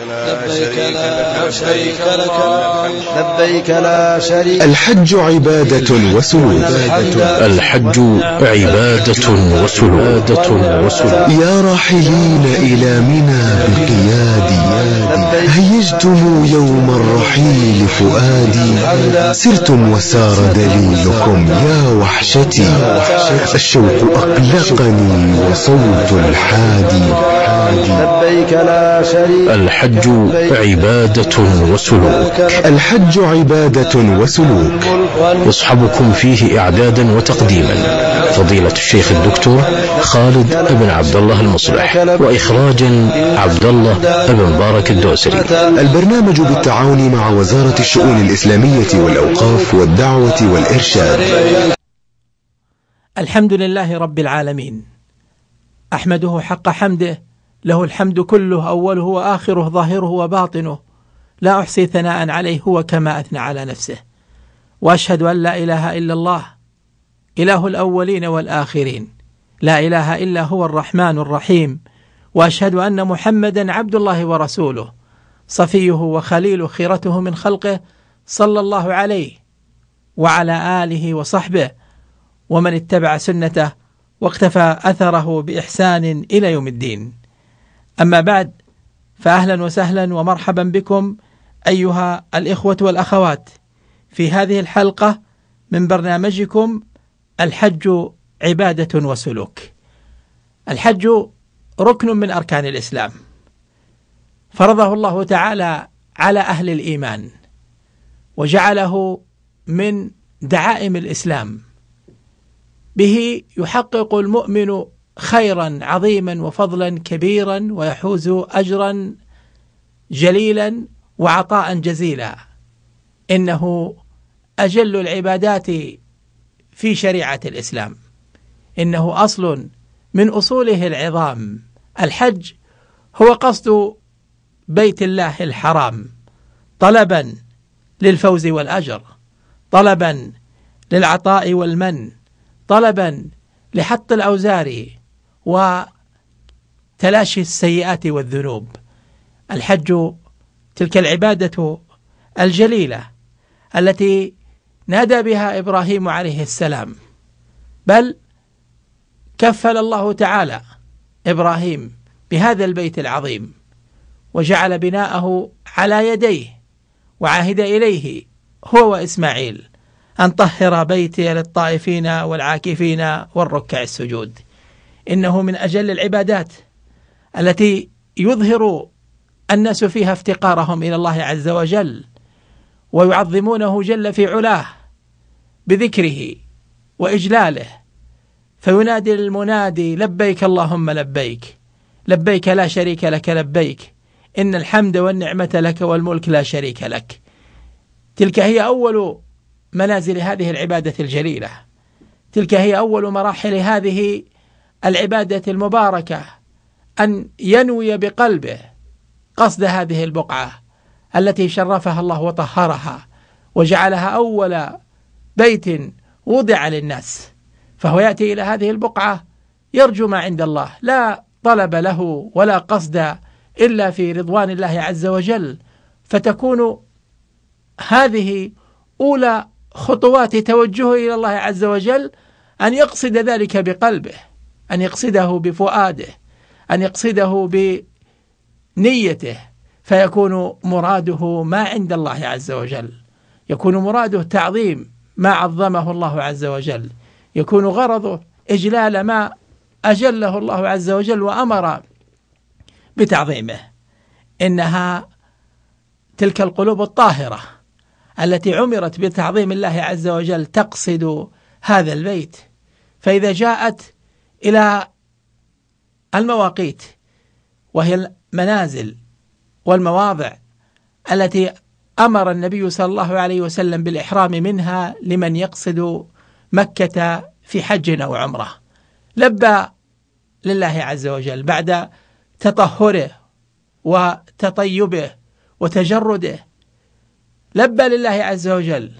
لبيك لا شريك لك الحج عبادة وسلوك الحج عبادة وسلوك يا راحلين إلى منى بقيادي هيجتم يوم الرحيل فؤادي سرتم وسار دليلكم يا وحشتي الشوق أقلقني وصوت الحادي لبيك لا شريك الحج عبادة وسلوك الحج عبادة وسلوك يصحبكم فيه إعدادا وتقديما فضيلة الشيخ الدكتور خالد بن عبد الله المصلح وإخراجا عبد الله بن بارك الدوسري البرنامج بالتعاون مع وزارة الشؤون الإسلامية والأوقاف والدعوة والإرشاد الحمد لله رب العالمين أحمده حق حمده له الحمد كله أوله وآخره ظاهره وباطنه لا أحصي ثناء عليه هو كما أثنى على نفسه وأشهد أن لا إله إلا الله إله الأولين والآخرين لا إله إلا هو الرحمن الرحيم وأشهد أن محمدا عبد الله ورسوله صفيه وخليل خيرته من خلقه صلى الله عليه وعلى آله وصحبه ومن اتبع سنته واقتفى أثره بإحسان إلى يوم الدين أما بعد فأهلا وسهلا ومرحبا بكم أيها الإخوة والأخوات في هذه الحلقة من برنامجكم الحج عبادة وسلوك. الحج ركن من أركان الإسلام. فرضه الله تعالى على أهل الإيمان وجعله من دعائم الإسلام. به يحقق المؤمن خيرا عظيما وفضلا كبيرا ويحوز أجرا جليلا وعطاء جزيلا إنه أجل العبادات في شريعة الإسلام إنه أصل من أصوله العظام الحج هو قصد بيت الله الحرام طلبا للفوز والأجر طلبا للعطاء والمن طلبا لحط الأوزار وتلاشي السيئات والذنوب الحج تلك العبادة الجليلة التي نادى بها إبراهيم عليه السلام بل كفل الله تعالى إبراهيم بهذا البيت العظيم وجعل بناءه على يديه وعهد إليه هو وإسماعيل أن طهر بيتي للطائفين والعاكفين والركع السجود إنه من أجل العبادات التي يظهر الناس فيها افتقارهم إلى الله عز وجل ويعظمونه جل في علاه بذكره وإجلاله فينادي المنادي لبيك اللهم لبيك لبيك لا شريك لك لبيك إن الحمد والنعمة لك والملك لا شريك لك تلك هي أول منازل هذه العبادة الجليلة تلك هي أول مراحل هذه العبادة المباركة أن ينوي بقلبه قصد هذه البقعة التي شرفها الله وطهرها وجعلها أول بيت وضع للناس فهو يأتي إلى هذه البقعة يرجو ما عند الله لا طلب له ولا قصد إلا في رضوان الله عز وجل فتكون هذه أولى خطوات توجهه إلى الله عز وجل أن يقصد ذلك بقلبه أن يقصده بفؤاده أن يقصده بنيته فيكون مراده ما عند الله عز وجل يكون مراده تعظيم ما عظمه الله عز وجل يكون غرضه إجلال ما أجله الله عز وجل وأمر بتعظيمه إنها تلك القلوب الطاهرة التي عمرت بتعظيم الله عز وجل تقصد هذا البيت فإذا جاءت إلى المواقيت وهي المنازل والمواضع التي أمر النبي صلى الله عليه وسلم بالإحرام منها لمن يقصد مكة في حج أو عمرة لبى لله عز وجل بعد تطهره وتطيبه وتجرده لبى لله عز وجل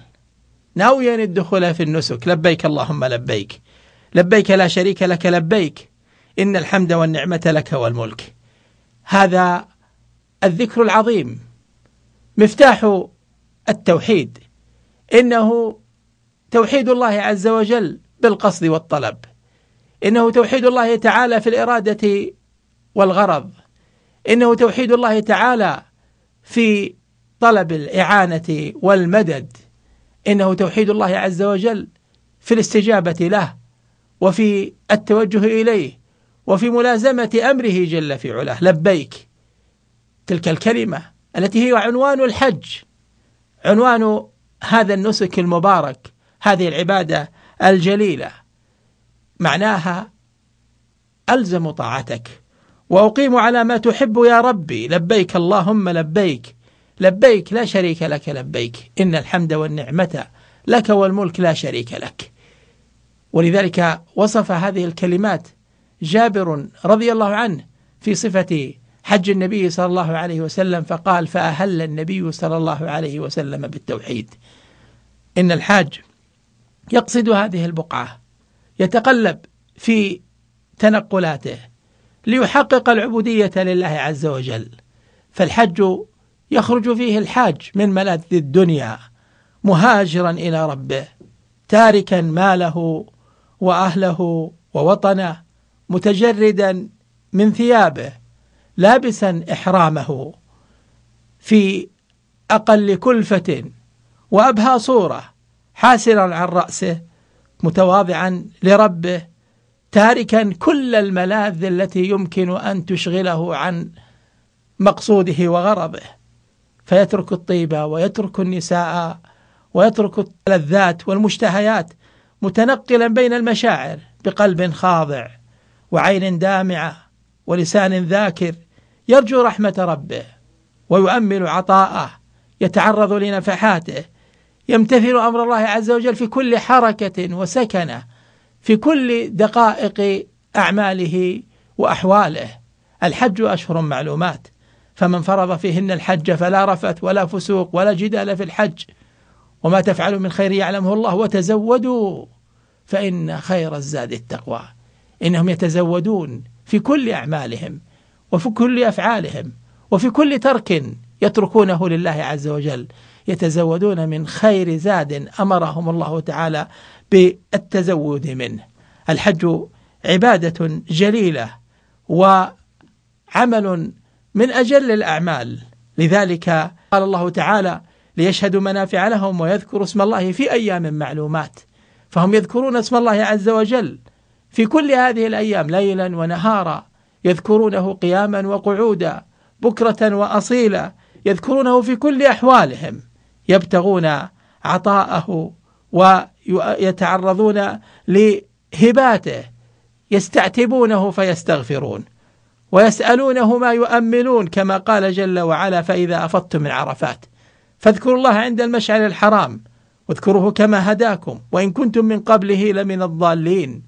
ناويا الدخول في النسك لبيك اللهم لبيك لبيك لا شريك لك لبيك إن الحمد والنعمة لك والملك هذا الذكر العظيم مفتاح التوحيد إنه توحيد الله عز وجل بالقصد والطلب إنه توحيد الله تعالى في الإرادة والغرض إنه توحيد الله تعالى في طلب الإعانة والمدد إنه توحيد الله عز وجل في الاستجابة له وفي التوجه إليه وفي ملازمة أمره جل في علاه لبيك تلك الكلمة التي هي عنوان الحج عنوان هذا النسك المبارك هذه العبادة الجليلة معناها ألزم طاعتك وأقيم على ما تحب يا ربي لبيك اللهم لبيك لبيك لا شريك لك لبيك إن الحمد والنعمة لك والملك لا شريك لك ولذلك وصف هذه الكلمات جابر رضي الله عنه في صفة حج النبي صلى الله عليه وسلم فقال فأهل النبي صلى الله عليه وسلم بالتوحيد إن الحاج يقصد هذه البقعة يتقلب في تنقلاته ليحقق العبودية لله عز وجل فالحج يخرج فيه الحاج من ملاذ الدنيا مهاجرا إلى ربه تاركا ماله واهله ووطنه متجردا من ثيابه لابسا احرامه في اقل كلفه وابهى صوره حاسرا عن راسه متواضعا لربه تاركا كل الملاذ التي يمكن ان تشغله عن مقصوده وغرضه فيترك الطيبه ويترك النساء ويترك اللذات والمشتهيات متنقلا بين المشاعر بقلب خاضع وعين دامعه ولسان ذاكر يرجو رحمه ربه ويؤمل عطاءه يتعرض لنفحاته يمتثل امر الله عز وجل في كل حركه وسكنه في كل دقائق اعماله واحواله الحج اشهر معلومات فمن فرض فيهن الحج فلا رفث ولا فسوق ولا جدال في الحج وما تفعلوا من خير يعلمه الله وتزودوا فإن خير الزاد التقوى إنهم يتزودون في كل أعمالهم وفي كل أفعالهم وفي كل ترك يتركونه لله عز وجل يتزودون من خير زاد أمرهم الله تعالى بالتزود منه الحج عبادة جليلة وعمل من أجل الأعمال لذلك قال الله تعالى ليشهدوا منافع لهم ويذكروا اسم الله في أيام معلومات فهم يذكرون اسم الله عز وجل في كل هذه الأيام ليلا ونهارا يذكرونه قياما وقعودا بكرة وأصيلا يذكرونه في كل أحوالهم يبتغون عطاءه ويتعرضون لهباته يستعتبونه فيستغفرون ويسألونه ما يؤملون كما قال جل وعلا فإذا أفضتم من عرفات فاذكروا الله عند المشعر الحرام واذكروه كما هداكم وإن كنتم من قبله لمن الضالين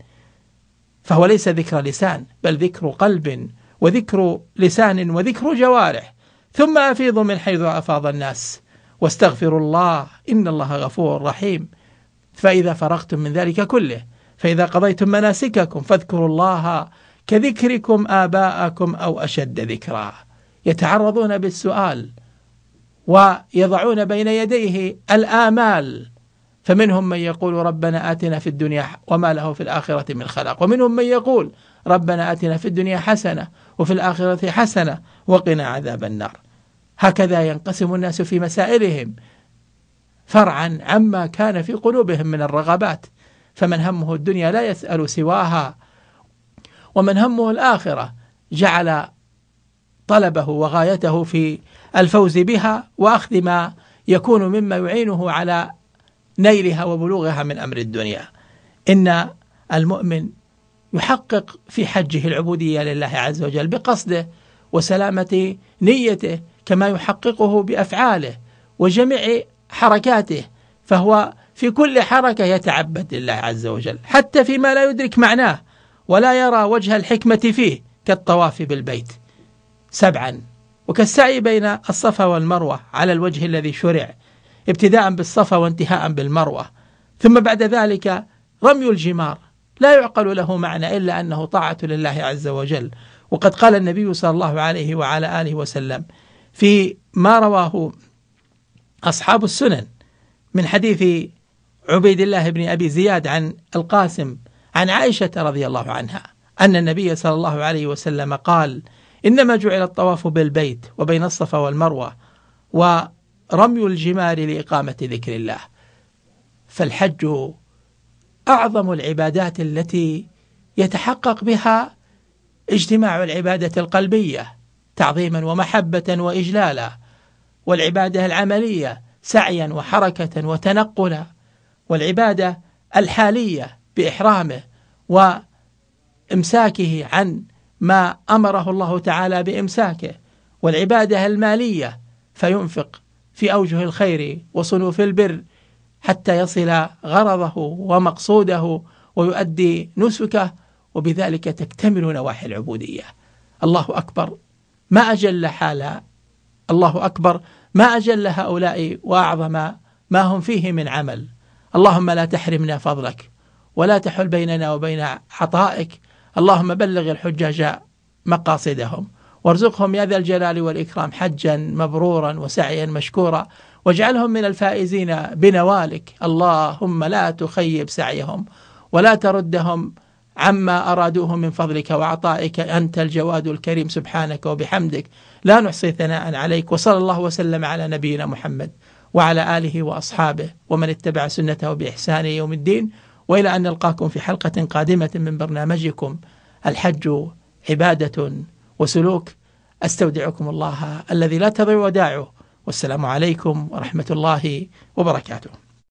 فهو ليس ذكر لسان بل ذكر قلب وذكر لسان وذكر جوارح ثم أفيضوا من حيث أفاض الناس واستغفروا الله إن الله غفور رحيم فإذا فرغتم من ذلك كله فإذا قضيتم مناسككم فاذكروا الله كذكركم آباءكم أو أشد ذكرا يتعرضون بالسؤال ويضعون بين يديه الآمال فمنهم من يقول ربنا آتنا في الدنيا وما له في الآخرة من خلاق ومنهم من يقول ربنا آتنا في الدنيا حسنة وفي الآخرة حسنة وقنا عذاب النار هكذا ينقسم الناس في مسائلهم فرعا عما كان في قلوبهم من الرغبات فمن همه الدنيا لا يسأل سواها ومن همه الآخرة جعل طلبه وغايته في الفوز بها واخذ ما يكون مما يعينه على نيلها وبلوغها من امر الدنيا. ان المؤمن يحقق في حجه العبوديه لله عز وجل بقصده وسلامه نيته كما يحققه بافعاله وجميع حركاته فهو في كل حركه يتعبد لله عز وجل حتى فيما لا يدرك معناه ولا يرى وجه الحكمه فيه كالطواف بالبيت سبعا وكالسعي بين الصفا والمروة على الوجه الذي شرع ابتداء بالصفا وانتهاء بالمروة ثم بعد ذلك رمي الجمار لا يعقل له معنى إلا أنه طاعة لله عز وجل وقد قال النبي صلى الله عليه وعلى آله وسلم في ما رواه أصحاب السنن من حديث عبيد الله بن أبي زياد عن القاسم عن عائشة رضي الله عنها أن النبي صلى الله عليه وسلم قال: إنما جعل الطواف بالبيت وبين الصفا والمروة ورمي الجمار لإقامة ذكر الله فالحج أعظم العبادات التي يتحقق بها اجتماع العبادة القلبية تعظيما ومحبة وإجلالا والعبادة العملية سعيا وحركة وتنقلا والعبادة الحالية بإحرامه وإمساكه عن ما أمره الله تعالى بإمساكه والعبادة المالية فينفق في أوجه الخير وصنوف البر حتى يصل غرضه ومقصوده ويؤدي نسكه وبذلك تكتمل نواحي العبودية الله أكبر ما أجل حال الله أكبر ما أجل هؤلاء وأعظم ما هم فيه من عمل اللهم لا تحرمنا فضلك ولا تحل بيننا وبين عطائك اللهم بلغ الحجاج مقاصدهم وارزقهم يا ذا الجلال والإكرام حجا مبرورا وسعيا مشكورا واجعلهم من الفائزين بنوالك اللهم لا تخيب سعيهم ولا تردهم عما أرادوه من فضلك وعطائك أنت الجواد الكريم سبحانك وبحمدك لا نحصي ثناء عليك وصلى الله وسلم على نبينا محمد وعلى آله وأصحابه ومن اتبع سنته بإحسان يوم الدين وإلى أن نلقاكم في حلقة قادمة من برنامجكم الحج عبادة وسلوك أستودعكم الله الذي لا تضيع وداعه والسلام عليكم ورحمة الله وبركاته